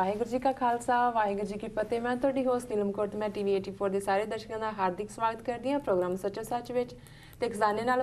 ਵਾਹਿਗੁਰੂ ਜੀ ਕਾ ਖਾਲਸਾ ਵਾਹਿਗੁਰੂ ਜੀ ਕੀ ਫਤਿਹ ਮੈਂ ਤੁਹਾਡੀ ਹੋਸਟ ਨੀਲਮ ਕੌਰ ਤੇ ਮੈਂ ਟੀਵੀ 84 ਦੇ ਸਾਰੇ ਦਰਸ਼ਕਾਂ ਦਾ ਹਾਰਦਿਕ ਸਵਾਗਤ ਕਰਦੀ ਹਾਂ ਪ੍ਰੋਗਰਾਮ ਸੱਚਾ ਸੱਚ ਵਿੱਚ ਤੇ ਖਜ਼ਾਨੇ ਨਾਲ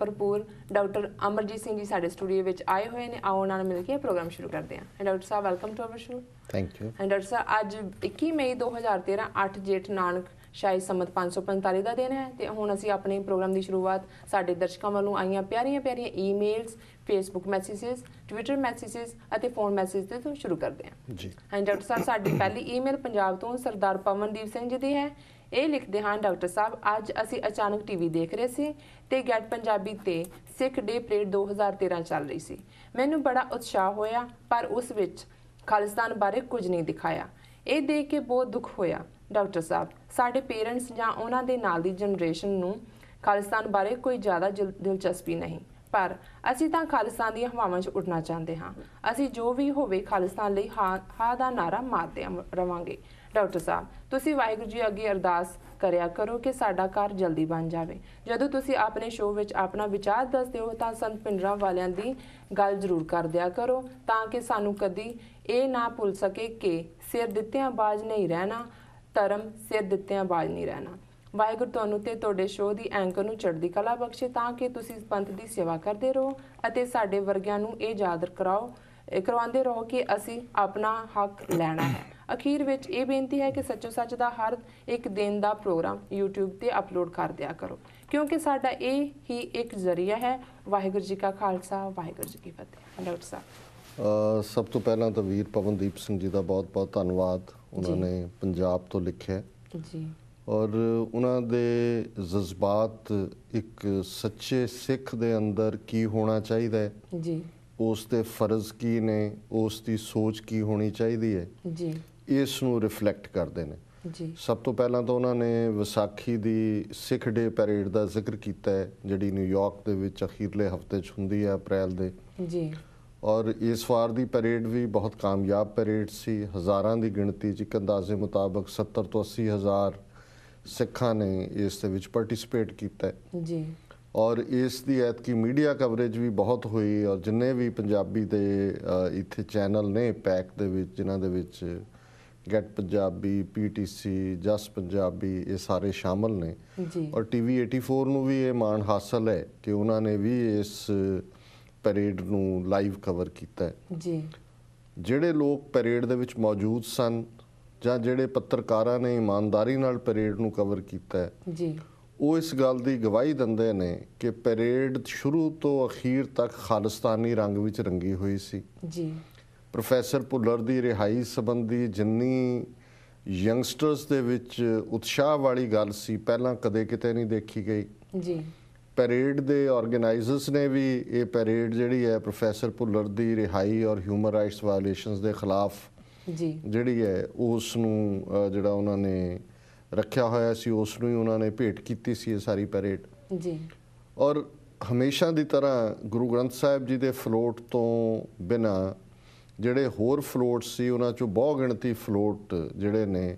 ਭਰਪੂਰ ਡਾਕਟਰ ਅਮਰਜੀਤ ਸਿੰਘ ਜੀ ਸਾਡੇ ਸਟੂਡੀਓ ਵਿੱਚ ਆਏ ਹੋਏ ਨੇ ਆਓ ਨਾਲ ਮਿਲ ਕੇ ਪ੍ਰੋਗਰਾਮ ਸ਼ੁਰੂ ਕਰਦੇ ਹਾਂ ਡਾਕਟਰ ਸਾਹਿਬ welcome to our show thank you and doctor ਸਾਹਿਬ ਅੱਜ 21 ਮਈ 2013 8 ਜੇਠ ਨਾਨਕ ਸ਼ਾਹੀ ਸੰਮਤ 545 ਦਾ ਦਿਨ ਹੈ ਤੇ ਹੁਣ ਅਸੀਂ ਆਪਣੇ ਪ੍ਰੋਗਰਾਮ ਦੀ ਸ਼ੁਰੂਆਤ ਸਾਡੇ ਦਰਸ਼ਕਾਂ ਵੱਲੋਂ ਆਈਆਂ ਪਿਆਰੀਆਂ ਪਿਆਰੀਆਂ emails Facebook messages Twitter messages ਅਤੇ ਫੋਨ ਮੈਸੇਜ ਦੇ ਤੋਂ ਸ਼ੁਰੂ ਕਰਦੇ ਹਾਂ ਜੀ ਹਾਂ ਡਾਕਟਰ ਸਾਹਿਬ ਸਾਡੀ ਪਹਿਲੀ ਈਮੇਲ ਪੰਜਾਬ ਤੋਂ ਸਰਦਾਰ ਪਵਨਦੀਪ ਸਿੰਘ ਜੀ ਦੀ ਹੈ ਇਹ ਲਿਖਦੇ ਹਨ ਡਾਕਟਰ ਸਾਹਿਬ ਅੱਜ ਅਸੀਂ ਅਚਾਨਕ ਟੀਵੀ ਦੇਖ ਰਹੇ ਸੀ ਤੇ ਗੈਟ ਪੰਜਾਬੀ ਤੇ ਸਿੱਖ ਡੇ ਪ੍ਰੇਡ 2013 ਚੱਲ ਰਹੀ ਸੀ ਮੈਨੂੰ ਬੜਾ ਉਤਸ਼ਾਹ ਹੋਇਆ ਪਰ ਉਸ ਵਿੱਚ ਖਾਲਿਸਤਾਨ ਬਾਰੇ ਕੁਝ ਨਹੀਂ ਦਿਖਾਇਆ ਇਹ ਦੇਖ ਕੇ ਬਹੁਤ ਦੁੱਖ ਹੋਇਆ ਡਾਕਟਰ ਸਾਹਿਬ ਸਾਡੇ ਪੇਰੈਂਟਸ ਜਾਂ ਉਹਨਾਂ ਦੇ ਨਾਲ ਦੀ ਜਨਰੇਸ਼ਨ ਨੂੰ ਖਾਲਿਸਤਾਨ ਬਾਰੇ ਕੋਈ ਜ਼ਿਆਦਾ ਦਿਲਚਸਪੀ ਨਹੀਂ ਪਰ ਅਸੀਂ ਤਾਂ ਖਾਲਸਾ ਦੀਆਂ ਹਵਾਵਾਂ 'ਚ ਉੱਡਣਾ ਚਾਹੁੰਦੇ ਹਾਂ ਅਸੀਂ ਜੋ ਵੀ ਹੋਵੇ ਖਾਲਸਾ ਲਈ ਹਾ ਦਾ ਨਾਰਾ ਮਾਰਦੇ ਰਵਾਂਗੇ ਡਾਕਟਰ ਸਾਹਿਬ ਤੁਸੀਂ ਵਾਹਿਗੁਰੂ ਜੀ ਅੱਗੇ ਅਰਦਾਸ ਕਰਿਆ ਕਰੋ ਕਿ ਸਾਡਾ ਘਰ ਜਲਦੀ ਬਣ ਜਾਵੇ ਜਦੋਂ ਤੁਸੀਂ ਆਪਣੇ ਸ਼ੋਅ ਵਿੱਚ ਆਪਣਾ ਵਿਚਾਰ ਦੱਸਦੇ ਹੋ ਤਾਂ ਸੰਤ ਪਿੰਡਰਾ ਵਾਲਿਆਂ ਦੀ ਗੱਲ ਜ਼ਰੂਰ ਕਰ ਦਿਆ ਕਰੋ ਤਾਂ ਕਿ ਸਾਨੂੰ ਕਦੀ ਇਹ ਨਾ ਭੁੱਲ ਸਕੇ ਕਿ ਸਿਰ ਦਿੱਤਿਆਂ ਬਾਜ ਨਹੀਂ ਰਹਿਣਾ ਧਰਮ ਸਿਰ ਦਿੱਤਿਆਂ ਬਾਜ ਨਹੀਂ ਰਹਿਣਾ ਵਾਹਿਗੁਰੂ ਤੁਹਾਨੂੰ ਤੇ ਤੁਹਾਡੇ ਸ਼ੋਅ ਦੀ ਐਂਕਰ ਨੂੰ ਚੜ੍ਹਦੀ ਕਲਾ ਬਖਸ਼ੇ ਤਾਂ ਕਿ ਤੁਸੀਂ ਪੰਥ ਦੀ ਸੇਵਾ ਕਰਦੇ ਰਹੋ ਅਤੇ ਸਾਡੇ ਵਰਗਿਆਂ ਨੂੰ ਇਹ ਯਾਦ ਕਰਾਓ ਕਰਵਾਉਂਦੇ ਰਹੋ ਕਿ ਅਸੀਂ ਆਪਣਾ ਹੱਕ ਲੈਣਾ ਹੈ ਅਖੀਰ ਵਿੱਚ ਇਹ ਬੇਨਤੀ ਹੈ ਕਿ ਸੱਚੋ ਸੱਚ ਦਾ ਹਰ ਇੱਕ ਦਿਨ ਦਾ ਪ੍ਰੋਗਰਾਮ YouTube ਤੇ ਅਪਲੋਡ ਕਰ ਦਿਆ ਕਰੋ ਕਿਉਂਕਿ ਸਾਡਾ ਇਹ ਹੀ ਇੱਕ ਜ਼ਰੀਆ ਹੈ ਵਾਹਿਗੁਰੂ ਜੀ ਕਾ ਖਾਲਸਾ ਵਾਹਿਗੁਰੂ ਜੀ ਕੀ ਫਤਿਹ ਡਾਕਟਰ ਸਾਹਿਬ ਸਭ ਤੋਂ ਪਹਿਲਾਂ ਤਾਂ ਵੀਰ ਪਵਨਦੀਪ ਸਿੰਘ ਜੀ ਦਾ ਬਹੁਤ ਬਹੁਤ ਧੰਨਵਾਦ ਉਹਨਾਂ ਨੇ ਪੰਜਾਬ ਤੋਂ ਲਿਖਿਆ ਜੀ ਔਰ ਉਹਨਾਂ ਦੇ ਜਜ਼ਬਾਤ ਇੱਕ ਸੱਚੇ ਸਿੱਖ ਦੇ ਅੰਦਰ ਕੀ ਹੋਣਾ ਚਾਹੀਦਾ ਹੈ ਜੀ ਉਸ ਤੇ ਫਰਜ਼ ਕੀ ਨੇ ਉਸ ਦੀ ਸੋਚ ਕੀ ਹੋਣੀ ਚਾਹੀਦੀ ਹੈ ਜੀ ਇਸ ਨੂੰ ਰਿਫਲੈਕਟ ਕਰਦੇ ਨੇ ਜੀ ਸਭ ਤੋਂ ਪਹਿਲਾਂ ਤਾਂ ਉਹਨਾਂ ਨੇ ਵਿਸਾਖੀ ਦੀ ਸਿੱਖ ਡੇ ਪੈਰੇਡ ਦਾ ਜ਼ਿਕਰ ਕੀਤਾ ਹੈ ਜਿਹੜੀ ਨਿਊਯਾਰਕ ਦੇ ਵਿੱਚ ਅਖੀਰਲੇ ਹਫਤੇ 'ਚ ਹੁੰਦੀ ਹੈ ਅਪ੍ਰੈਲ ਦੇ ਜੀ ਔਰ ਇਸ ਵਾਰ ਦੀ ਪੈਰੇਡ ਵੀ ਬਹੁਤ ਕਾਮਯਾਬ ਪੈਰੇਡ ਸੀ ਹਜ਼ਾਰਾਂ ਦੀ ਗਿਣਤੀ 'ਚ ਇੱਕ ਅੰਦਾਜ਼ੇ ਮੁਤਾਬਕ 70 ਤੋਂ 80 ਹਜ਼ਾਰ ਸਿੱਖਾਂ ਨੇ ਇਸ ਦੇ ਵਿੱਚ ਪਾਰਟਿਸਿਪੇਟ ਕੀਤਾ ਜੀ ਔਰ ਇਸ ਦੀ ਐਤ ਕੀ ਮੀਡੀਆ ਕਵਰੇਜ ਵੀ ਬਹੁਤ ਹੋਈ ਔਰ ਜਿੰਨੇ ਵੀ ਪੰਜਾਬੀ ਦੇ ਇੱਥੇ ਚੈਨਲ ਨੇ ਪੈਕ ਦੇ ਵਿੱਚ ਜਿਨ੍ਹਾਂ ਦੇ ਵਿੱਚ ਗੈਟ ਪੰਜਾਬੀ ਪੀਟੀਸੀ ਜਸ ਪੰਜਾਬੀ ਇਹ ਸਾਰੇ ਸ਼ਾਮਲ ਨੇ ਜੀ ਔਰ ਟੀਵੀ 84 ਨੂੰ ਵੀ ਇਹ ਮਾਣ ਹਾਸਲ ਹੈ ਕਿ ਉਹਨਾਂ ਨੇ ਵੀ ਇਸ ਪਰੇਡ ਨੂੰ ਲਾਈਵ ਕਵਰ ਕੀਤਾ ਹੈ ਜੀ ਜਿਹੜੇ ਲੋਕ ਪਰੇਡ ਦੇ ਵਿੱਚ ਮੌਜੂਦ ਸਨ ਜਾਂ ਜਿਹੜੇ ਪੱਤਰਕਾਰਾਂ ਨੇ ਇਮਾਨਦਾਰੀ ਨਾਲ ਪਰੇਡ ਨੂੰ ਕਵਰ ਕੀਤਾ ਹੈ ਜੀ ਉਹ ਇਸ ਗੱਲ ਦੀ ਗਵਾਹੀ ਦਿੰਦੇ ਨੇ ਕਿ ਪਰੇਡ ਸ਼ੁਰੂ ਤੋਂ ਅਖੀਰ ਤੱਕ ਖਾਲਸਤਾਨੀ ਰੰਗ ਵਿੱਚ ਰੰਗੀ ਹੋਈ ਸੀ ਜੀ ਪ੍ਰੋਫੈਸਰ ਪੁੱਲਰ ਦੀ ਰਿਹਾਈ ਸੰਬੰਧੀ ਜਿੰਨੀ ਯੰਗਸਟਰਸ ਦੇ ਵਿੱਚ ਉਤਸ਼ਾਹ ਵਾਲੀ ਗੱਲ ਸੀ ਪਹਿਲਾਂ ਕਦੇ ਕਿਤੇ ਨਹੀਂ ਦੇਖੀ ਗਈ ਜੀ ਪਰੇਡ ਦੇ ਆਰਗੇਨਾਈਜ਼ਰਸ ਨੇ ਵੀ ਇਹ ਪਰੇਡ ਜਿਹੜੀ ਹੈ ਪ੍ਰੋਫੈਸਰ ਪੁੱਲਰ ਦੀ ਰਿਹਾਈ ਔਰ ਹਿਊਮਨ ਰਾਈਟਸ ਵਾਇਲੇਸ਼ਨਸ ਦੇ ਖਿਲਾਫ ਜੀ ਜਿਹੜੀ ਹੈ ਉਸ ਨੂੰ ਜਿਹੜਾ ਉਹਨਾਂ ਨੇ ਰੱਖਿਆ ਹੋਇਆ ਸੀ ਉਸ ਨੂੰ ਹੀ ਉਹਨਾਂ ਨੇ ਭੇਟ ਕੀਤੀ ਸੀ ਇਹ ਸਾਰੀ ਪੈਰੇਡ ਜੀ ਔਰ ਹਮੇਸ਼ਾ ਦੀ ਤਰ੍ਹਾਂ ਗੁਰੂ ਗ੍ਰੰਥ ਸਾਹਿਬ ਜੀ ਦੇ ਫਲੋਟ ਤੋਂ ਬਿਨਾ ਜਿਹੜੇ ਹੋਰ ਫਲੋਟ ਸੀ ਉਹਨਾਂ ਚੋਂ ਬਹੁ ਗਿਣਤੀ ਫਲੋਟ ਜਿਹੜੇ ਨੇ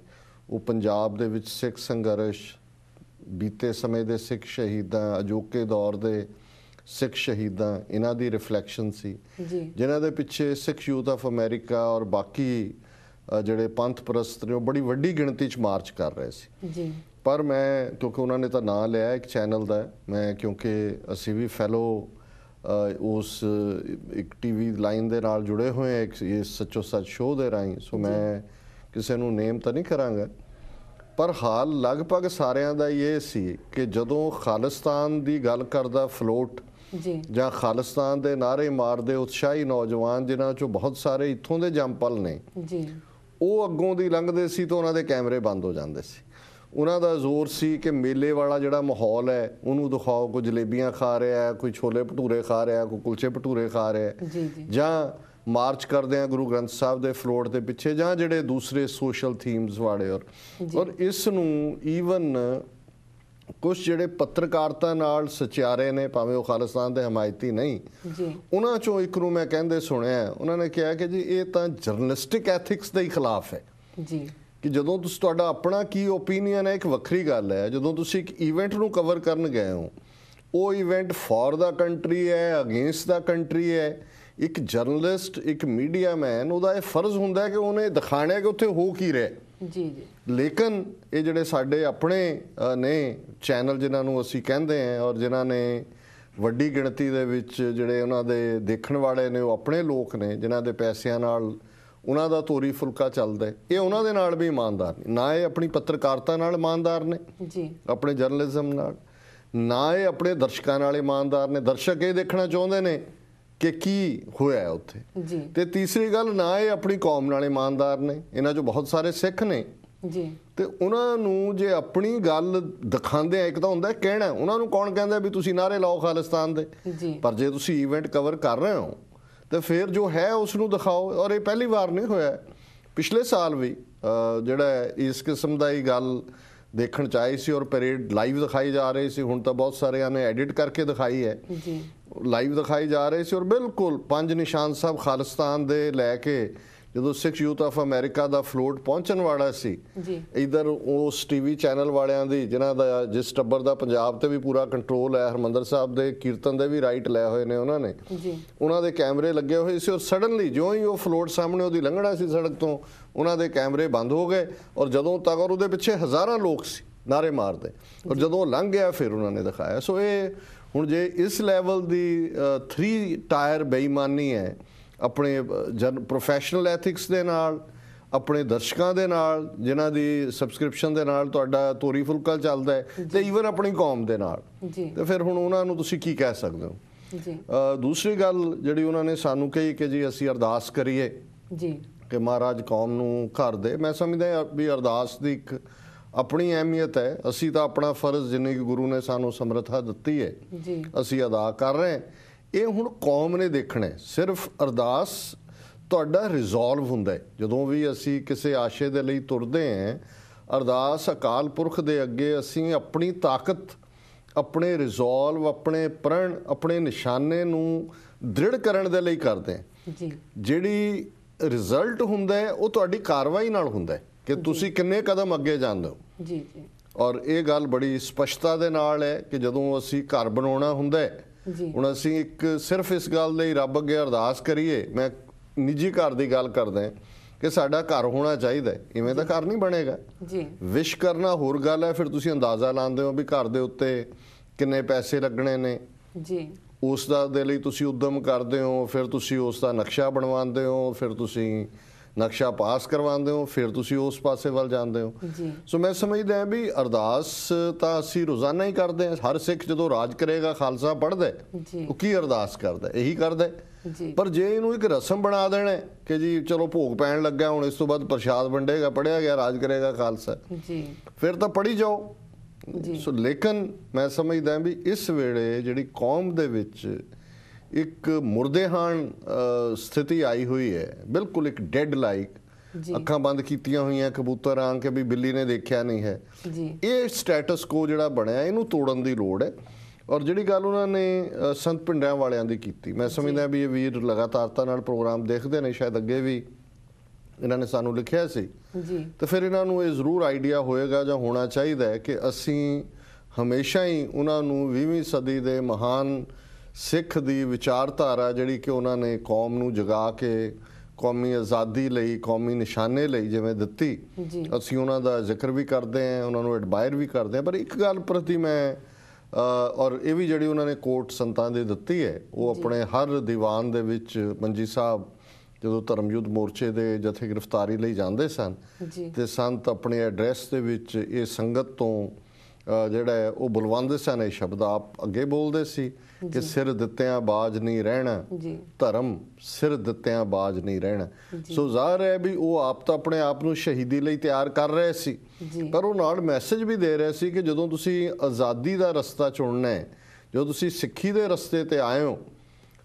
ਉਹ ਪੰਜਾਬ ਦੇ ਵਿੱਚ ਸਿੱਖ ਸੰਘਰਸ਼ ਬੀਤੇ ਸਮੇਂ ਦੇ ਸਿੱਖ ਸ਼ਹੀਦਾਂ ਅਜੋਕੇ ਦੌਰ ਦੇ ਸਿੱਖ ਸ਼ਹੀਦਾਂ ਇਹਨਾਂ ਦੀ ਰਿਫਲੈਕਸ਼ਨ ਸੀ ਜਿਨ੍ਹਾਂ ਦੇ ਪਿੱਛੇ ਸਿੱਖ ਯੂਥ ਆਫ ਅਮਰੀਕਾ ਔਰ ਬਾਕੀ ਜਿਹੜੇ ਪੰਥ ਪ੍ਰਸਤ ਨੇ ਉਹ ਬੜੀ ਵੱਡੀ ਗਿਣਤੀ 'ਚ ਮਾਰਚ ਕਰ ਰਹੇ ਸੀ ਜੀ ਪਰ ਮੈਂ ਕਿਉਂਕਿ ਉਹਨਾਂ ਨੇ ਤਾਂ ਨਾਂ ਲਿਆ ਇੱਕ ਚੈਨਲ ਦਾ ਮੈਂ ਕਿਉਂਕਿ ਅਸੀਂ ਵੀ ਫੈਲੋ ਉਸ ਇੱਕ ਟੀਵੀ ਲਾਈਨ ਦੇ ਨਾਲ ਜੁੜੇ ਹੋਏ ਇੱਕ ਇਹ ਸੱਚੋ ਸੱਚ ਸ਼ੋਅ ਦੇ ਰਾਈਂ ਸੋ ਮੈਂ ਕਿਸੇ ਨੂੰ ਨੇਮ ਤਾਂ ਨਹੀਂ ਕਰਾਂਗਾ ਪਰ ਹਾਲ ਲਗਭਗ ਸਾਰਿਆਂ ਦਾ ਇਹ ਸੀ ਕਿ ਜਦੋਂ ਖਾਲਿਸਤਾਨ ਦੀ ਗੱਲ ਕਰਦਾ ਫਲੋਟ ਜੀ ਜਾਂ ਖਾਲਿਸਤਾਨ ਦੇ ਨਾਰੇ ਮਾਰਦੇ ਉਤਸ਼ਾਹੀ ਨੌਜਵਾਨ ਜਿਨ੍ਹਾਂ ਚੋਂ ਬਹੁਤ ਸਾਰੇ ਇੱਥੋਂ ਦੇ ਜੰਪਲ ਨੇ ਜੀ ਉਹ ਅੱਗੋਂ ਦੀ ਲੰਘਦੇ ਸੀ ਤਾਂ ਉਹਨਾਂ ਦੇ ਕੈਮਰੇ ਬੰਦ ਹੋ ਜਾਂਦੇ ਸੀ ਉਹਨਾਂ ਦਾ ਜ਼ੋਰ ਸੀ ਕਿ ਮੇਲੇ ਵਾਲਾ ਜਿਹੜਾ ਮਾਹੌਲ ਹੈ ਉਹਨੂੰ ਦਿਖਾਓ ਕੋਈ ਜਲੇਬੀਆਂ ਖਾ ਰਿਹਾ ਹੈ ਕੋਈ ਛੋਲੇ ਭਟੂਰੇ ਖਾ ਰਿਹਾ ਹੈ ਕੋਈ ਕੁਲਚੇ ਭਟੂਰੇ ਖਾ ਰਿਹਾ ਹੈ ਜਾਂ ਮਾਰਚ ਕਰਦੇ ਆ ਗੁਰੂ ਗ੍ਰੰਥ ਸਾਹਿਬ ਦੇ ਫਲੋਰ ਦੇ ਪਿੱਛੇ ਜਾਂ ਜਿਹੜੇ ਦੂਸਰੇ ਸੋਸ਼ਲ ਥੀਮਸ ਵਾਲੇ ਔਰ ਔਰ ਇਸ ਨੂੰ ਈਵਨ ਕੁਝ ਜਿਹੜੇ ਪੱਤਰਕਾਰਤਾ ਨਾਲ ਸਚਿਆਰੇ ਨੇ ਭਾਵੇਂ ਉਹ ਖਾਲਿਸਤਾਨ ਦੇ ਹਮਾਇਤੀ ਨਹੀਂ ਜੀ ਉਹਨਾਂ ਚੋਂ ਇੱਕ ਨੂੰ ਮੈਂ ਕਹਿੰਦੇ ਸੁਣਿਆ ਉਹਨਾਂ ਨੇ ਕਿਹਾ ਕਿ ਜੀ ਇਹ ਤਾਂ ਜਰਨਲਿਸਟਿਕ ਐਥਿਕਸ ਦੇ ਖਿਲਾਫ ਹੈ ਜੀ ਕਿ ਜਦੋਂ ਤੁਸੀਂ ਤੁਹਾਡਾ ਆਪਣਾ ਕੀ ਓਪੀਨੀਅਨ ਹੈ ਇੱਕ ਵੱਖਰੀ ਗੱਲ ਹੈ ਜਦੋਂ ਤੁਸੀਂ ਇੱਕ ਇਵੈਂਟ ਨੂੰ ਕਵਰ ਕਰਨ ਗਏ ਹੋ ਉਹ ਇਵੈਂਟ ਫॉर ਦਾ ਕੰਟਰੀ ਹੈ ਅਗੇਂਸਟ ਦਾ ਕੰਟਰੀ ਹੈ ਇੱਕ ਜਰਨਲਿਸਟ ਇੱਕ ਮੀਡੀਆ ਮੈਨ ਉਹਦਾ ਇਹ ਫਰਜ਼ ਹੁੰਦਾ ਹੈ ਕਿ ਉਹਨੇ ਦਿਖਾਣਾ ਕਿ ਉੱਥੇ ਹੋ ਕੀ ਰਿਹਾ ਹੈ ਜੀ ਜੀ ਲੇਕਿਨ ਇਹ ਜਿਹੜੇ ਸਾਡੇ ਆਪਣੇ ਨੇ ਚੈਨਲ ਜਿਨ੍ਹਾਂ ਨੂੰ ਅਸੀਂ ਕਹਿੰਦੇ ਆਂ ਔਰ ਜਿਨ੍ਹਾਂ ਨੇ ਵੱਡੀ ਗਿਣਤੀ ਦੇ ਵਿੱਚ ਜਿਹੜੇ ਉਹਨਾਂ ਦੇ ਦੇਖਣ ਵਾਲੇ ਨੇ ਉਹ ਆਪਣੇ ਲੋਕ ਨੇ ਜਿਨ੍ਹਾਂ ਦੇ ਪੈਸਿਆਂ ਨਾਲ ਉਹਨਾਂ ਦਾ ਤੋਰੀ ਫੁਲਕਾ ਚੱਲਦਾ ਇਹ ਉਹਨਾਂ ਦੇ ਨਾਲ ਵੀ ਇਮਾਨਦਾਰ ਨਹੀਂ ਨਾ ਇਹ ਆਪਣੀ ਪੱਤਰਕਾਰਤਾ ਨਾਲ ਇਮਾਨਦਾਰ ਨੇ ਜੀ ਆਪਣੇ ਜਰਨਲਿਜ਼ਮ ਨਾਲ ਨਾ ਇਹ ਆਪਣੇ ਦਰਸ਼ਕਾਂ ਨਾਲ ਇਮਾਨਦਾਰ ਨੇ ਦਰਸ਼ਕ ਇਹ ਦੇਖਣਾ ਚਾਹੁੰਦੇ ਨੇ ਕਿ ਕੀ ਹੋਇਆ ਉੱਥੇ ਜੀ ਤੇ ਤੀਸਰੀ ਗੱਲ ਨਾ ਇਹ ਆਪਣੀ ਕੌਮ ਨਾਲ ਇਮਾਨਦਾਰ ਨੇ ਇਹਨਾਂ ਚੋਂ ਬਹੁਤ ਸਾਰੇ ਸਿੱਖ ਨੇ ਜੀ ਤੇ ਉਹਨਾਂ ਨੂੰ ਜੇ ਆਪਣੀ ਗੱਲ ਦਿਖਾਉਂਦੇ ਆ ਇੱਕ ਤਾਂ ਹੁੰਦਾ ਕਹਿਣਾ ਉਹਨਾਂ ਨੂੰ ਕੌਣ ਕਹਿੰਦਾ ਵੀ ਤੁਸੀਂ ਨਾਰੇ ਲਾਓ ਖਾਲਿਸਤਾਨ ਦੇ ਜੀ ਪਰ ਜੇ ਤੁਸੀਂ ਇਵੈਂਟ ਕਵਰ ਕਰ ਰਹੇ ਹੋ ਤੇ ਫਿਰ ਜੋ ਹੈ ਉਸ ਨੂੰ ਦਿਖਾਓ ਔਰ ਇਹ ਪਹਿਲੀ ਵਾਰ ਨਹੀਂ ਹੋਇਆ ਪਿਛਲੇ ਸਾਲ ਵੀ ਜਿਹੜਾ ਇਸ ਕਿਸਮ ਦਾ ਹੀ ਗੱਲ ਦੇਖਣ ਚ ਸੀ ਔਰ ਪਰੇਡ ਲਾਈਵ ਦਿਖਾਈ ਜਾ ਰਹੀ ਸੀ ਹੁਣ ਤਾਂ ਬਹੁਤ ਸਾਰਿਆਂ ਨੇ ਐਡਿਟ ਕਰਕੇ ਦਿਖਾਈ ਹੈ ਜੀ ਲਾਈਵ ਦਿਖਾਈ ਜਾ ਰਹੇ ਸੀ ਔਰ ਬਿਲਕੁਲ ਪੰਜ ਨਿਸ਼ਾਨ ਸਾਹਿਬ ਖਾਲਿਸਤਾਨ ਦੇ ਲੈ ਕੇ ਜਦੋਂ ਸਿੱਖ ਯੂਥ ਆਫ ਅਮਰੀਕਾ ਦਾ ਫਲੋਟ ਪਹੁੰਚਣ ਵਾਲਾ ਸੀ ਜੀ ਇਧਰ ਉਸ ਟੀਵੀ ਚੈਨਲ ਵਾਲਿਆਂ ਦੀ ਜਿਨ੍ਹਾਂ ਦਾ ਜਿਸ ਟੱਬਰ ਦਾ ਪੰਜਾਬ ਤੇ ਵੀ ਪੂਰਾ ਕੰਟਰੋਲ ਹੈ ਹਰਮੰਦਰ ਸਾਹਿਬ ਦੇ ਕੀਰਤਨ ਦੇ ਵੀ ਰਾਈਟ ਲੈ ਹੋਏ ਨੇ ਉਹਨਾਂ ਨੇ ਜੀ ਉਹਨਾਂ ਦੇ ਕੈਮਰੇ ਲੱਗੇ ਹੋਏ ਸੀ ਔਰ ਸਡਨਲੀ ਜਿਉਂ ਹੀ ਉਹ ਫਲੋਟ ਸਾਹਮਣੇ ਉਹਦੀ ਲੰਘਣਾ ਸੀ ਸੜਕ ਤੋਂ ਉਹਨਾਂ ਦੇ ਕੈਮਰੇ ਬੰਦ ਹੋ ਗਏ ਔਰ ਜਦੋਂ ਤੱਕ ਉਹਦੇ ਪਿੱਛੇ ਹਜ਼ਾਰਾਂ ਲੋਕ ਸੀ ਨਾਰੇ ਮਾਰਦੇ ਔਰ ਜਦੋਂ ਲੰਘ ਗਿਆ ਫਿਰ ਉਹਨਾਂ ਨੇ ਦਿਖਾਇਆ ਸੋ ਇਹ ਹੁਣ ਜੇ ਇਸ ਲੈਵਲ ਦੀ 3 ਟਾਇਰ ਬੇਈਮਾਨੀ ਹੈ ਆਪਣੇ ਜਨ ਪ੍ਰੋਫੈਸ਼ਨਲ ਐਥਿਕਸ ਦੇ ਨਾਲ ਆਪਣੇ ਦਰਸ਼ਕਾਂ ਦੇ ਨਾਲ ਜਿਨ੍ਹਾਂ ਦੀ ਸਬਸਕ੍ਰਿਪਸ਼ਨ ਦੇ ਨਾਲ ਤੁਹਾਡਾ ਤੋਰੀ ਫੁਲਕਾ ਚੱਲਦਾ ਹੈ ਤੇ ਈਵਨ ਆਪਣੀ ਕੌਮ ਦੇ ਨਾਲ ਤੇ ਫਿਰ ਹੁਣ ਉਹਨਾਂ ਨੂੰ ਤੁਸੀਂ ਕੀ ਕਹਿ ਸਕਦੇ ਹੋ ਜੀ ਦੂਸਰੀ ਗੱਲ ਜਿਹੜੀ ਉਹਨਾਂ ਨੇ ਸਾਨੂੰ ਕਹੀ ਕਿ ਜੀ ਅਸੀਂ ਅਰਦਾਸ ਕਰੀਏ ਜੀ ਕਿ ਮਹਾਰਾਜ ਕੌਮ ਨੂੰ ਘਰ ਦੇ ਮੈਂ ਸਮਝਦਾ ਵੀ ਅਰਦਾਸ ਦੀ ਇੱਕ ਆਪਣੀ ਅਹਿਮੀਅਤ ਹੈ ਅਸੀਂ ਤਾਂ ਆਪਣਾ ਫਰਜ਼ ਜਿੰਨੇ ਕਿ ਗੁਰੂ ਨੇ ਸਾਨੂੰ ਸਮਰੱਥਾ ਦਿੱਤੀ ਹੈ ਜੀ ਅਸੀਂ ਅਦਾ ਕਰ ਰਹੇ ਇਹ ਹੁਣ ਕੌਮ ਨੇ ਦੇਖਣਾ ਸਿਰਫ ਅਰਦਾਸ ਤੁਹਾਡਾ ਰਿਜ਼ੋਲਵ ਹੁੰਦਾ ਹੈ ਜਦੋਂ ਵੀ ਅਸੀਂ ਕਿਸੇ ਆਸ਼ੇ ਦੇ ਲਈ ਤੁਰਦੇ ਹਾਂ ਅਰਦਾਸ ਅਕਾਲ ਪੁਰਖ ਦੇ ਅੱਗੇ ਅਸੀਂ ਆਪਣੀ ਤਾਕਤ ਆਪਣੇ ਰਿਜ਼ੋਲਵ ਆਪਣੇ ਪ੍ਰਣ ਆਪਣੇ ਨਿਸ਼ਾਨੇ ਨੂੰ ਦ੍ਰਿੜ ਕਰਨ ਦੇ ਲਈ ਕਰਦੇ ਹਾਂ ਜੀ ਜਿਹੜੀ ਰਿਜ਼ਲਟ ਹੁੰਦਾ ਹੈ ਉਹ ਤੁਹਾਡੀ ਕਾਰਵਾਈ ਨਾਲ ਹੁੰਦਾ ਹੈ ਕਿ ਤੁਸੀਂ ਕਿੰਨੇ ਕਦਮ ਅੱਗੇ ਜਾਂਦੇ ਹੋ ਜੀ ਜੀ ਔਰ ਇਹ ਗੱਲ ਬੜੀ ਸਪਸ਼ਟਤਾ ਦੇ ਨਾਲ ਹੈ ਕਿ ਜਦੋਂ ਅਸੀਂ ਘਰ ਬਣਾਉਣਾ ਹੁੰਦਾ ਹੈ ਹੁਣ ਅਸੀਂ ਇੱਕ ਸਿਰਫ ਇਸ ਗੱਲ ਲਈ ਰੱਬ ਅੱਗੇ ਅਰਦਾਸ ਕਰੀਏ ਮੈਂ ਨਿੱਜੀ ਘਰ ਦੀ ਗੱਲ ਕਰਦਾ ਹਾਂ ਕਿ ਸਾਡਾ ਘਰ ਹੋਣਾ ਚਾਹੀਦਾ ਹੈ ਇਵੇਂ ਤਾਂ ਘਰ ਨਹੀਂ ਬਣੇਗਾ ਜੀ ਵਿਸ਼ ਕਰਨਾ ਹੋਰ ਗੱਲ ਹੈ ਫਿਰ ਤੁਸੀਂ ਅੰਦਾਜ਼ਾ ਲਾਉਂਦੇ ਹੋ ਵੀ ਘਰ ਦੇ ਉੱਤੇ ਕਿੰਨੇ ਪੈਸੇ ਲੱਗਣੇ ਨੇ ਜੀ ਉਸ ਦਾ ਦੇ ਲਈ ਤੁਸੀਂ ਉਦਮ ਕਰਦੇ ਹੋ ਫਿਰ ਤੁਸੀਂ ਉਸ ਦਾ ਨਕਸ਼ਾ ਬਣਵਾਉਂਦੇ ਹੋ ਫਿਰ ਤੁਸੀਂ ਨਕਸ਼ਾ ਪਾਸ ਕਰਵਾਉਂਦੇ ਹੋ ਫਿਰ ਤੁਸੀਂ ਉਸ ਪਾਸੇ ਵੱਲ ਜਾਂਦੇ ਹੋ ਜੀ ਸੋ ਮੈਂ ਸਮਝਦਾ ਵੀ ਅਰਦਾਸ ਤਾਂ ਅਸੀਂ ਰੋਜ਼ਾਨਾ ਹੀ ਕਰਦੇ ਹਾਂ ਹਰ ਸਿੱਖ ਜਦੋਂ ਰਾਜ ਕਰੇਗਾ ਖਾਲਸਾ ਪੜਦਾ ਉਹ ਕੀ ਅਰਦਾਸ ਕਰਦਾ ਇਹੀ ਕਰਦਾ ਪਰ ਜੇ ਇਹਨੂੰ ਇੱਕ ਰਸਮ ਬਣਾ ਦੇਣਾ ਕਿ ਜੀ ਚਲੋ ਭੋਗ ਪੈਣ ਲੱਗਾ ਹੁਣ ਇਸ ਤੋਂ ਬਾਅਦ ਪ੍ਰਸ਼ਾਦ ਵੰਡੇਗਾ ਪੜਿਆ ਗਿਆ ਰਾਜ ਕਰੇਗਾ ਖਾਲਸਾ ਜੀ ਫਿਰ ਤਾਂ ਪੜੀ ਜਾਓ ਜੀ ਸੋ ਲੇਕਿਨ ਮੈਂ ਸਮਝਦਾ ਵੀ ਇਸ ਵੇਲੇ ਜਿਹੜੀ ਕੌਮ ਦੇ ਵਿੱਚ ਇੱਕ ਮੁਰਦੇਹਾਨ ਸਥਿਤੀ ਆਈ ਹੋਈ ਹੈ ਬਿਲਕੁਲ ਇੱਕ ਡੈਡ ਲਾਈਕ ਅੱਖਾਂ ਬੰਦ ਕੀਤੀਆਂ ਹੋਈਆਂ ਕਬੂਤਰ ਆਂ ਕੇ ਵੀ ਬਿੱਲੀ ਨੇ ਦੇਖਿਆ ਨਹੀਂ ਹੈ ਜੀ ਇਹ ਸਟੇਟਸ ਕੋ ਜਿਹੜਾ ਬਣਿਆ ਇਹਨੂੰ ਤੋੜਨ ਦੀ ਲੋੜ ਹੈ ਔਰ ਜਿਹੜੀ ਗੱਲ ਉਹਨਾਂ ਨੇ ਸੰਤ ਪਿੰਡਾਂ ਵਾਲਿਆਂ ਦੀ ਕੀਤੀ ਮੈਂ ਸਮਝਦਾ ਵੀ ਇਹ ਵੀਰ ਲਗਾਤਾਰਤਾ ਨਾਲ ਪ੍ਰੋਗਰਾਮ ਦੇਖਦੇ ਨੇ ਸ਼ਾਇਦ ਅੱਗੇ ਵੀ ਇਹਨਾਂ ਨੇ ਸਾਨੂੰ ਲਿਖਿਆ ਸੀ ਜੀ ਤੇ ਫਿਰ ਇਹਨਾਂ ਨੂੰ ਇਹ ਜ਼ਰੂਰ ਆਈਡੀਆ ਹੋਏਗਾ ਜਾਂ ਹੋਣਾ ਚਾਹੀਦਾ ਹੈ ਕਿ ਅਸੀਂ ਹਮੇਸ਼ਾ ਹੀ ਉਹਨਾਂ ਨੂੰ 20ਵੀਂ ਸਦੀ ਦੇ ਮਹਾਨ ਸਿੱਖ ਦੀ ਵਿਚਾਰਧਾਰਾ ਜਿਹੜੀ ਕਿ ਉਹਨਾਂ ਨੇ ਕੌਮ ਨੂੰ ਜਗਾ ਕੇ ਕੌਮੀ ਆਜ਼ਾਦੀ ਲਈ ਕੌਮੀ ਨਿਸ਼ਾਨੇ ਲਈ ਜਿਵੇਂ ਦਿੱਤੀ ਅਸੀਂ ਉਹਨਾਂ ਦਾ ਜ਼ਿਕਰ ਵੀ ਕਰਦੇ ਹਾਂ ਉਹਨਾਂ ਨੂੰ ਐਡਮਾਇਰ ਵੀ ਕਰਦੇ ਹਾਂ ਪਰ ਇੱਕ ਗੱਲ ਪ੍ਰਤੀ ਮੈਂ ਔਰ ਇਹ ਵੀ ਜਿਹੜੀ ਉਹਨਾਂ ਨੇ ਕੋਟ ਸੰਤਾਂ ਦੇ ਦਿੱਤੀ ਹੈ ਉਹ ਆਪਣੇ ਹਰ ਦੀਵਾਨ ਦੇ ਵਿੱਚ ਮੰਜੀ ਸਾਹਿਬ ਜਦੋਂ ਧਰਮਯੁੱਧ ਮੋਰਚੇ ਦੇ ਜਥੇ ਗ੍ਰਿਫਤਾਰੀ ਲਈ ਜਾਂਦੇ ਸਨ ਤੇ ਸੰਤ ਆਪਣੇ ਐਡਰੈਸ ਦੇ ਵਿੱਚ ਇਹ ਸੰਗਤ ਤੋਂ ਜਿਹੜਾ ਉਹ ਬੁਲਵੰਦ ਸਨ ਇਹ ਸ਼ਬਦ ਆਪ ਅੱਗੇ ਬੋਲਦੇ ਸੀ ਕਿ ਸਿਰ ਦਿੱਤਿਆਂ ਬਾਜ ਨਹੀਂ ਰਹਿਣਾ ਧਰਮ ਸਿਰ ਦਿੱਤਿਆਂ ਬਾਜ ਨਹੀਂ ਰਹਿਣਾ ਸੋ ਜ਼ਾਹਰ ਹੈ ਵੀ ਉਹ ਆਪ ਤਾਂ ਆਪਣੇ ਆਪ ਨੂੰ ਸ਼ਹੀਦੀ ਲਈ ਤਿਆਰ ਕਰ ਰਹੇ ਸੀ ਪਰ ਉਹ ਨਾਲ ਮੈਸੇਜ ਵੀ ਦੇ ਰਹੇ ਸੀ ਕਿ ਜਦੋਂ ਤੁਸੀਂ ਆਜ਼ਾਦੀ ਦਾ ਰਸਤਾ ਚੁਣਨਾ ਹੈ ਜੋ ਤੁਸੀਂ ਸਿੱਖੀ ਦੇ ਰਸਤੇ ਤੇ ਆਏ ਹੋ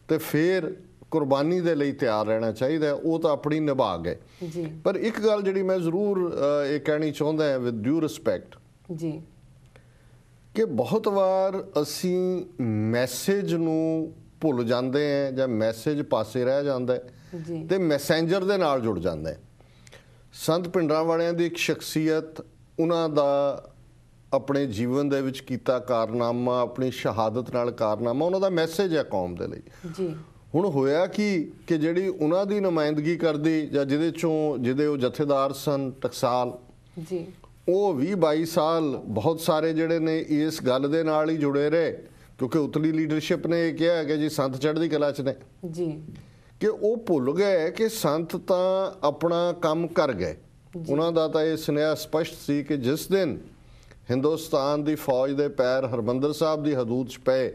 ਤੇ ਫਿਰ ਕੁਰਬਾਨੀ ਦੇ ਲਈ ਤਿਆਰ ਰਹਿਣਾ ਚਾਹੀਦਾ ਉਹ ਤਾਂ ਆਪਣੀ ਨਿਭਾ ਗਏ ਜੀ ਪਰ ਇੱਕ ਗੱਲ ਜਿਹੜੀ ਮੈਂ ਜ਼ਰੂਰ ਇਹ ਕਹਿਣੀ ਚਾਹੁੰਦਾ ਹਾਂ ਵਿਦ ਡਿਊ ਰਿਸਪੈਕਟ ਜੀ ਕਿ ਬਹੁਤ ਵਾਰ ਅਸੀਂ ਮੈਸੇਜ ਨੂੰ ਭੁੱਲ ਜਾਂਦੇ ਆ ਜਾਂ ਮੈਸੇਜ ਪਾਸੇ ਰਹਿ ਜਾਂਦਾ ਹੈ ਤੇ ਮੈਸੇਂਜਰ ਦੇ ਨਾਲ ਜੁੜ ਜਾਂਦਾ ਹੈ ਸੰਤ ਪਿੰਡਰਾਂ ਵਾਲਿਆਂ ਦੀ ਇੱਕ ਸ਼ਖਸੀਅਤ ਉਹਨਾਂ ਦਾ ਆਪਣੇ ਜੀਵਨ ਦੇ ਵਿੱਚ ਕੀਤਾ ਕਾਰਨਾਮਾ ਆਪਣੀ ਸ਼ਹਾਦਤ ਨਾਲ ਕਾਰਨਾਮਾ ਉਹਨਾਂ ਦਾ ਮੈਸੇਜ ਹੈ ਕੌਮ ਦੇ ਲਈ ਜੀ ਹੁਣ ਹੋਇਆ ਕਿ ਕਿ ਜਿਹੜੀ ਉਹਨਾਂ ਦੀ ਨੁਮਾਇੰਦਗੀ ਕਰਦੀ ਜਾਂ ਜਿਹਦੇ ਚੋਂ ਜਿਹਦੇ ਉਹ ਜਥੇਦਾਰ ਸਨ ਟਕਸਾਲ ਜੀ ਉਹ ਵੀ 22 ਸਾਲ ਬਹੁਤ ਸਾਰੇ ਜਿਹੜੇ ਨੇ ਇਸ ਗੱਲ ਦੇ ਨਾਲ ਹੀ ਜੁੜੇ ਰਹੇ ਕਿਉਂਕਿ ਉਤਲੀ ਲੀਡਰਸ਼ਿਪ ਨੇ ਇਹ ਕਿਹਾ ਕਿ ਜੀ ਸੰਤ ਚੜ੍ਹਦੀ ਕਲਾ ਚ ਨੇ ਜੀ ਕਿ ਉਹ ਭੁੱਲ ਗਏ ਕਿ ਸੰਤ ਤਾਂ ਆਪਣਾ ਕੰਮ ਕਰ ਗਏ ਉਹਨਾਂ ਦਾ ਤਾਂ ਇਹ ਸੁਨੇਹਾ ਸਪਸ਼ਟ ਸੀ ਕਿ ਜਿਸ ਦਿਨ ਹਿੰਦੁਸਤਾਨ ਦੀ ਫੌਜ ਦੇ ਪੈਰ ਹਰਮੰਦਰ ਸਾਹਿਬ ਦੀ ਹਦੂਦ 'ਚ ਪਏ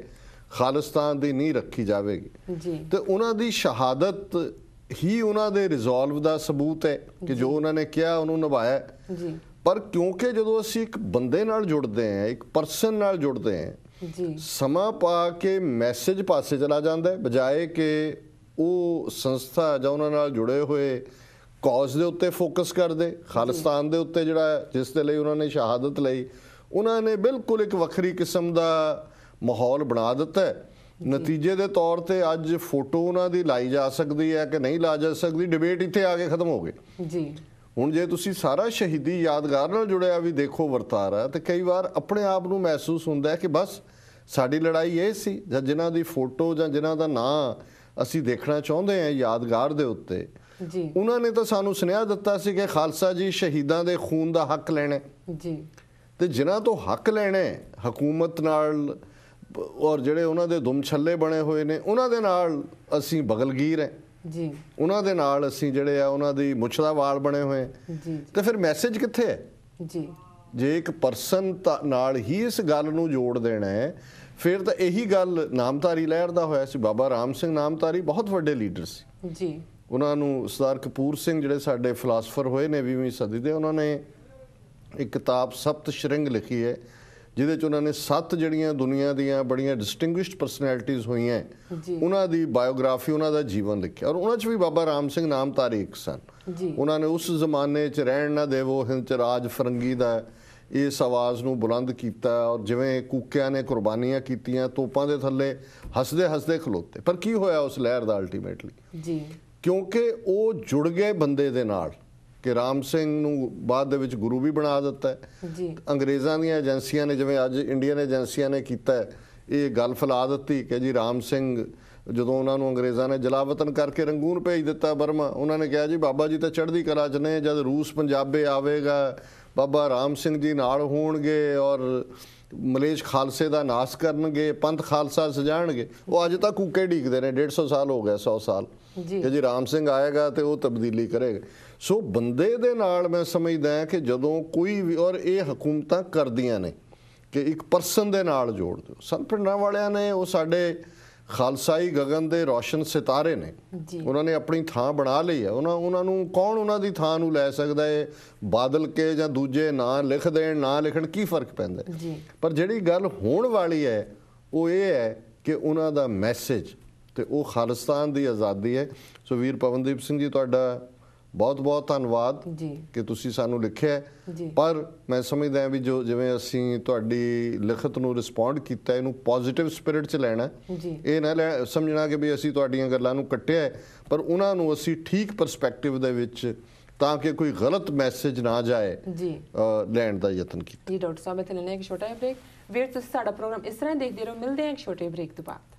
ਖਾਲਿਸਤਾਨ ਦੀ ਨਹੀਂ ਰੱਖੀ ਜਾਵੇਗੀ ਜੀ ਤੇ ਉਹਨਾਂ ਦੀ ਸ਼ਹਾਦਤ ਹੀ ਉਹਨਾਂ ਦੇ ਰਿਜ਼ੋਲਵ ਦਾ ਸਬੂਤ ਹੈ ਕਿ ਜੋ ਉਹਨਾਂ ਨੇ ਕਿਹਾ ਉਹਨੂੰ ਨਿਭਾਇਆ ਜੀ ਪਰ ਕਿਉਂਕਿ ਜਦੋਂ ਅਸੀਂ ਇੱਕ ਬੰਦੇ ਨਾਲ ਜੁੜਦੇ ਹਾਂ ਇੱਕ ਪਰਸਨ ਨਾਲ ਜੁੜਦੇ ਹਾਂ ਜੀ ਸਮਾਂ ਪਾ ਕੇ ਮੈਸੇਜ ਪਾਸੇ ਚਲਾ ਜਾਂਦਾ ਹੈ ਬਜਾਏ ਕਿ ਉਹ ਸੰਸਥਾ ਜਾਂ ਉਹਨਾਂ ਨਾਲ ਜੁੜੇ ਹੋਏ ਕਾਜ਼ ਦੇ ਉੱਤੇ ਫੋਕਸ ਕਰਦੇ ਖਾਲਿਸਤਾਨ ਦੇ ਉੱਤੇ ਜਿਹੜਾ ਜਿਸ ਦੇ ਲਈ ਉਹਨਾਂ ਨੇ ਸ਼ਹਾਦਤ ਲਈ ਉਹਨਾਂ ਨੇ ਬਿਲਕੁਲ ਇੱਕ ਵੱਖਰੀ ਕਿਸਮ ਦਾ ਮਾਹੌਲ ਬਣਾ ਦਿੱਤਾ ਹੈ ਨਤੀਜੇ ਦੇ ਤੌਰ ਤੇ ਅੱਜ ਫੋਟੋ ਉਹਨਾਂ ਦੀ ਲਾਈ ਜਾ ਸਕਦੀ ਹੈ ਕਿ ਨਹੀਂ ਲਾ ਜਾ ਸਕਦੀ ਡਿਬੇਟ ਇੱਥੇ ਆ ਕੇ ਖਤਮ ਹੋ ਗਏ ਜੀ ਹੁਣ ਜੇ ਤੁਸੀਂ ਸਾਰਾ ਸ਼ਹੀਦੀ ਯਾਦਗਾਰ ਨਾਲ ਜੁੜਿਆ ਵੀ ਦੇਖੋ ਵਰਤਾਰਾ ਤੇ ਕਈ ਵਾਰ ਆਪਣੇ ਆਪ ਨੂੰ ਮਹਿਸੂਸ ਹੁੰਦਾ ਹੈ ਕਿ ਬਸ ਸਾਡੀ ਲੜਾਈ ਇਹ ਸੀ ਜਾਂ ਜਿਨ੍ਹਾਂ ਦੀ ਫੋਟੋ ਜਾਂ ਜਿਨ੍ਹਾਂ ਦਾ ਨਾਂ ਅਸੀਂ ਦੇਖਣਾ ਚਾਹੁੰਦੇ ਹਾਂ ਯਾਦਗਾਰ ਦੇ ਉੱਤੇ ਜੀ ਉਹਨਾਂ ਨੇ ਤਾਂ ਸਾਨੂੰ ਸੁਨੇਹਾ ਦਿੱਤਾ ਸੀ ਕਿ ਖਾਲਸਾ ਜੀ ਸ਼ਹੀਦਾਂ ਦੇ ਖੂਨ ਦਾ ਹੱਕ ਲੈਣਾ ਜੀ ਤੇ ਜਿਨ੍ਹਾਂ ਤੋਂ ਹੱਕ ਲੈਣਾ ਹਕੂਮਤ ਨਾਲ ਔਰ ਜਿਹੜੇ ਉਹਨਾਂ ਦੇ ਛੱਲੇ ਬਣੇ ਹੋਏ ਨੇ ਉਹਨਾਂ ਦੇ ਨਾਲ ਅਸੀਂ ਬਗਲਗੀਰ ਹੈ ਜੀ ਉਹਨਾਂ ਦੇ ਨਾਲ ਅਸੀਂ ਜਿਹੜੇ ਆ ਉਹਨਾਂ ਦੀ ਮੁੱਛਦਾ ਵਾਲ ਬਣੇ ਹੋਏ ਜੀ ਤੇ ਫਿਰ ਮੈਸੇਜ ਕਿੱਥੇ ਹੈ ਜੀ ਜੇ ਇੱਕ ਪਰਸਨ ਨਾਲ ਹੀ ਇਸ ਗੱਲ ਨੂੰ ਜੋੜ ਦੇਣਾ ਹੈ ਫਿਰ ਤਾਂ ਇਹੀ ਗੱਲ ਨਾਮਤਾਰੀ ਲਹਿਰ ਦਾ ਹੋਇਆ ਸੀ ਬਾਬਾ ਰਾਮ ਸਿੰਘ ਨਾਮਤਾਰੀ ਬਹੁਤ ਵੱਡੇ ਲੀਡਰ ਸੀ ਜੀ ਉਹਨਾਂ ਨੂੰ ਸਰਦਾਰ ਕਪੂਰ ਸਿੰਘ ਜਿਹੜੇ ਸਾਡੇ ਫਿਲਾਸਫਰ ਹੋਏ ਨੇ 20ਵੀਂ ਸਦੀ ਦੇ ਉਹਨਾਂ ਨੇ ਇੱਕ ਕਿਤਾਬ ਸਪਤ ਸ਼੍ਰਿੰਗ ਲਿਖੀ ਹੈ ਜਿਹਦੇ ਚ ਉਹਨਾਂ ਨੇ ਸੱਤ ਜਿਹੜੀਆਂ ਦੁਨੀਆ ਦੀਆਂ ਬੜੀਆਂ ਡਿਸਟਿੰਗੁਇਸ਼ਡ ਪਰਸਨੈਲਿਟੀਆਂ ਹੋਈਆਂ ਉਹਨਾਂ ਦੀ ਬਾਇਓਗ੍ਰਾਫੀ ਉਹਨਾਂ ਦਾ ਜੀਵਨ ਲਿਖਿਆ ਔਰ ਉਹਨਾਂ ਚ ਵੀ ਬਾਬਾ ਰਾਮ ਸਿੰਘ ਨਾਮ ਤਾਰੀਖ ਸਨ ਉਹਨਾਂ ਨੇ ਉਸ ਜ਼ਮਾਨੇ ਚ ਰਹਿਣ ਨਾ ਦੇਵੋ ਰਾਜ ਫਰੰਗੀ ਦਾ ਇਸ ਆਵਾਜ਼ ਨੂੰ ਬੁਲੰਦ ਕੀਤਾ ਔਰ ਜਿਵੇਂ ਕੂਕਿਆਂ ਨੇ ਕੁਰਬਾਨੀਆਂ ਕੀਤੀਆਂ ਤੋਪਾਂ ਦੇ ਥੱਲੇ ਹੱਸਦੇ ਹੱਸਦੇ ਖਲੋਤੇ ਪਰ ਕੀ ਹੋਇਆ ਉਸ ਲਹਿਰ ਦਾ ਅਲਟੀਮੇਟਲੀ ਜੀ ਕਿਉਂਕਿ ਉਹ ਜੁੜ ਗਏ ਬੰਦੇ ਦੇ ਨਾਲ ਕਿ ਰਾਮ ਸਿੰਘ ਨੂੰ ਬਾਅਦ ਦੇ ਵਿੱਚ ਗੁਰੂ ਵੀ ਬਣਾ ਦਿੱਤਾ ਹੈ ਜੀ ਅੰਗਰੇਜ਼ਾਂ ਦੀਆਂ ਏਜੰਸੀਆਂ ਨੇ ਜਿਵੇਂ ਅੱਜ ਇੰਡੀਅਨ ਏਜੰਸੀਆਂ ਨੇ ਕੀਤਾ ਇਹ ਗੱਲ ਫਲਾ ਦਿੱਤੀ ਕਿ ਜੀ ਰਾਮ ਸਿੰਘ ਜਦੋਂ ਉਹਨਾਂ ਨੂੰ ਅੰਗਰੇਜ਼ਾਂ ਨੇ ਜਲਾਵਤਨ ਕਰਕੇ ਰੰਗੂਨ ਭੇਜ ਦਿੱਤਾ ਬਰਮਾ ਉਹਨਾਂ ਨੇ ਕਿਹਾ ਜੀ ਬਾਬਾ ਜੀ ਤਾਂ ਚੜ੍ਹਦੀ ਕਲਾ 'ਚ ਨੇ ਜਦ ਰੂਸ ਪੰਜਾਬੇ ਆਵੇਗਾ ਬਾਬਾ ਰਾਮ ਸਿੰਘ ਜੀ ਨਾਲ ਹੋਣਗੇ ਔਰ ਮਲੇਸ਼ ਖਾਲਸੇ ਦਾ ਨਾਸ ਕਰਨਗੇ ਪੰਥ ਖਾਲਸਾ ਸਜਾਣਗੇ ਉਹ ਅੱਜ ਤੱਕ ਕੂਕੇ ਢੀਕਦੇ ਨੇ 150 ਸਾਲ ਹੋ ਗਏ 100 ਸਾਲ ਜੀ ਜੀ ਰਾਮ ਸਿੰਘ ਆਏਗਾ ਤੇ ਉਹ ਤਬਦੀਲੀ ਕਰੇਗਾ ਸੋ ਬੰਦੇ ਦੇ ਨਾਲ ਮੈਂ ਸਮਝਦਾ ਕਿ ਜਦੋਂ ਕੋਈ ਵੀ ਔਰ ਇਹ ਹਕੂਮਤਾਂ ਕਰਦੀਆਂ ਨੇ ਕਿ ਇੱਕ ਪਰਸਨ ਦੇ ਨਾਲ ਜੋੜ ਦਿਓ ਸੰਤ ਪਿੰਡਾਂ ਵਾਲਿਆਂ ਨੇ ਉਹ ਸਾਡੇ ਖਾਲਸਾਈ ਗगन ਦੇ ਰੋਸ਼ਨ ਸਿਤਾਰੇ ਨੇ ਉਹਨਾਂ ਨੇ ਆਪਣੀ ਥਾਂ ਬਣਾ ਲਈ ਹੈ ਉਹਨਾਂ ਉਹਨਾਂ ਨੂੰ ਕੌਣ ਉਹਨਾਂ ਦੀ ਥਾਂ ਨੂੰ ਲੈ ਸਕਦਾ ਹੈ ਬਾਦਲ ਕੇ ਜਾਂ ਦੂਜੇ ਨਾਂ ਲਿਖ ਦੇਣ ਨਾਂ ਲਿਖਣ ਕੀ ਫਰਕ ਪੈਂਦਾ ਪਰ ਜਿਹੜੀ ਗੱਲ ਹੋਣ ਵਾਲੀ ਹੈ ਉਹ ਇਹ ਹੈ ਕਿ ਉਹਨਾਂ ਦਾ ਮੈਸੇਜ ਤੇ ਉਹ ਖਾਲਸਤਾਨ ਦੀ ਆਜ਼ਾਦੀ ਹੈ ਸੋ ਵੀਰ ਪਵਨਦੀਪ ਸਿੰਘ ਜੀ ਤੁਹਾਡਾ ਬਹੁਤ-ਬਹੁਤ ਧੰਨਵਾਦ ਕਿ ਤੁਸੀਂ ਸਾਨੂੰ ਲਿਖਿਆ ਪਰ ਮੈਂ ਸਮਝਦਾ ਹਾਂ ਵੀ ਜੋ ਜਿਵੇਂ ਅਸੀਂ ਤੁਹਾਡੀ ਲਿਖਤ ਨੂੰ ਰਿਸਪੌਂਡ ਕੀਤਾ ਇਹਨੂੰ ਪੋਜ਼ਿਟਿਵ ਸਪਿਰਿਟ 'ਚ ਲੈਣਾ ਇਹ ਨਾ ਸਮਝਣਾ ਕਿ ਵੀ ਅਸੀਂ ਤੁਹਾਡੀਆਂ ਗੱਲਾਂ ਨੂੰ ਕੱਟਿਆ ਪਰ ਉਹਨਾਂ ਨੂੰ ਅਸੀਂ ਠੀਕ ਪਰਸਪੈਕਟਿਵ ਦੇ ਵਿੱਚ ਤਾਂ ਕਿ ਕੋਈ ਗਲਤ ਮੈਸੇਜ ਨਾ ਜਾਏ ਜੀ ਲੈਣ ਦਾ ਯਤਨ ਕੀਤਾ ਜੀ ਡਾਕਟਰ ਸਾਹਿਬ ਇਥੇ ਲੈਣੇ ਇੱਕ ਛੋਟਾ ਜਿਹਾ ਬ੍ਰੇਕ ਵੀਰ ਤੁਸੀਂ ਸਾਡਾ ਪ੍ਰੋਗਰਾਮ ਇਸ ਤਰ੍ਹਾਂ ਦੇਖਦੇ ਰਹੋ ਮਿਲਦੇ ਹਾਂ ਇੱਕ ਛੋਟੇ ਬ੍ਰੇਕ ਤੋਂ ਬਾਅਦ